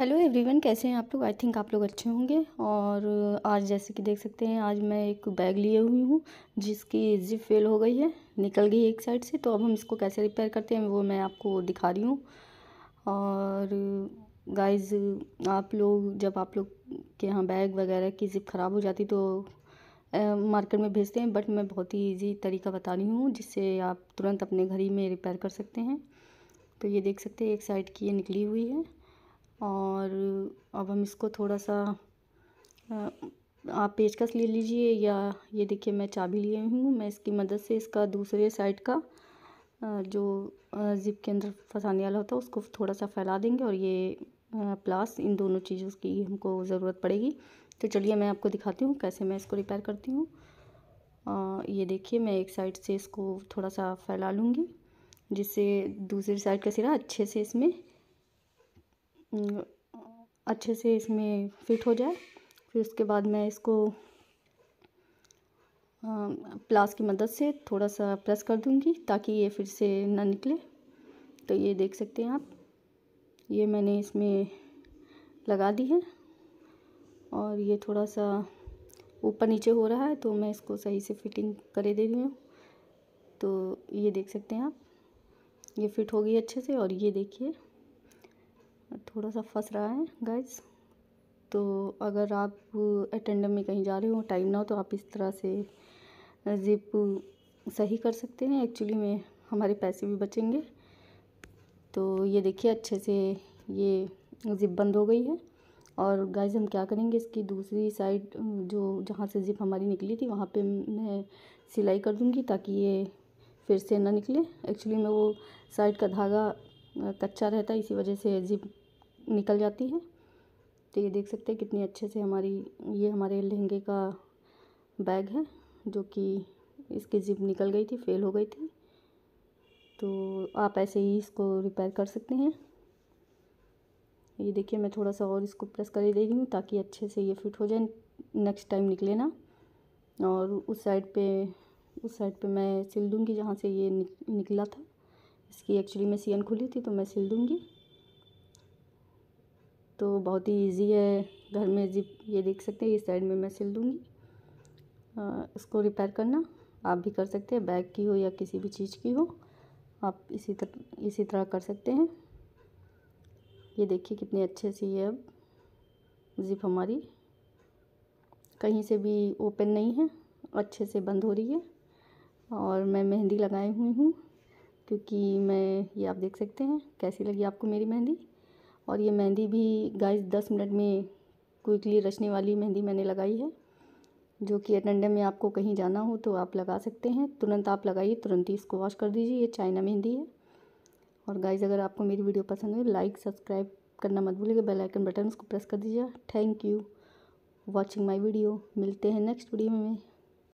hello everyone कैसे हैं आप लोग आई थिंक आप लोग अच्छे होंगे और आज जैसे कि देख सकते हैं आज मैं एक बैग लिए हुई हूँ जिसकी जिप फेल हो गई है निकल गई एक साइड से तो अब हम इसको कैसे रिपेयर करते हैं वो मैं आपको दिखा रही हूँ और गाइस आप लोग जब आप लोग के यहाँ बैग वगैरह की जिप ख़राब हो जाती तो मार्केट में भेजते हैं बट मैं बहुत ही ईजी तरीका बता रही हूँ जिससे आप तुरंत अपने घर ही में रिपेयर कर सकते हैं तो ये देख सकते हैं एक साइड की ये निकली हुई है और अब हम इसको थोड़ा सा आप पेचकस ले लीजिए या ये देखिए मैं चाबी लिए हूँ मैं इसकी मदद से इसका दूसरे साइड का जो ज़िप के अंदर फंसाने वाला होता है उसको थोड़ा सा फैला देंगे और ये प्लास इन दोनों चीज़ों की हमको ज़रूरत पड़ेगी तो चलिए मैं आपको दिखाती हूँ कैसे मैं इसको रिपेयर करती हूँ ये देखिए मैं एक साइड से इसको थोड़ा सा फैला लूँगी जिससे दूसरी साइड का सिरा अच्छे से इसमें अच्छे से इसमें फिट हो जाए फिर उसके बाद मैं इसको प्लास की मदद से थोड़ा सा प्रेस कर दूंगी ताकि ये फिर से ना निकले तो ये देख सकते हैं आप ये मैंने इसमें लगा दी है और ये थोड़ा सा ऊपर नीचे हो रहा है तो मैं इसको सही से फिटिंग करे दे रही हूँ तो ये देख सकते हैं आप ये फिट हो गई अच्छे से और ये देखिए थोड़ा सा फंस रहा है गाइस तो अगर आप अटेंडम में कहीं जा रहे हो टाइम ना हो तो आप इस तरह से ज़िप सही कर सकते हैं एक्चुअली में हमारे पैसे भी बचेंगे तो ये देखिए अच्छे से ये ज़िप बंद हो गई है और गाइज हम क्या करेंगे इसकी दूसरी साइड जो जहाँ से ज़िप हमारी निकली थी वहाँ पे मैं सिलाई कर दूँगी ताकि ये फिर से ना निकले एक्चुअली में वो साइड का धागा कच्चा रहता है इसी वजह से ज़िप निकल जाती है तो ये देख सकते हैं कितनी अच्छे से हमारी ये हमारे लहंगे का बैग है जो कि इसकी जिप निकल गई थी फेल हो गई थी तो आप ऐसे ही इसको रिपेयर कर सकते हैं ये देखिए मैं थोड़ा सा और इसको प्रेस कर दे रही हूँ ताकि अच्छे से ये फिट हो जाए नेक्स्ट टाइम निकले ना और उस साइड पे उस साइड पे मैं सिल दूँगी जहाँ से ये निकला था इसकी एक्चुअली में सीएन खुली थी तो मैं सिल दूँगी तो बहुत ही इजी है घर में जिप ये देख सकते हैं इस साइड में मैं सिल दूँगी इसको रिपेयर करना आप भी कर सकते हैं बैग की हो या किसी भी चीज़ की हो आप इसी तरह इसी तरह कर सकते हैं ये देखिए कितने अच्छे से ये अब जिप हमारी कहीं से भी ओपन नहीं है अच्छे से बंद हो रही है और मैं मेहंदी लगाई हुई हूँ क्योंकि मैं ये आप देख सकते हैं कैसी लगी आपको मेरी मेहंदी और ये मेहंदी भी गाइस दस मिनट में क्विकली रचने वाली मेहंदी मैंने लगाई है जो कि अटंडे में आपको कहीं जाना हो तो आप लगा सकते हैं तुरंत आप लगाइए तुरंत ही इसको वॉश कर दीजिए ये चाइना मेहंदी है और गाइज अगर आपको मेरी वीडियो पसंद हो लाइक सब्सक्राइब करना मत भूलिएगा बेल आइकन बटन उसको प्रेस कर दीजिए thank you watching my video मिलते हैं नेक्स्ट वीडियो में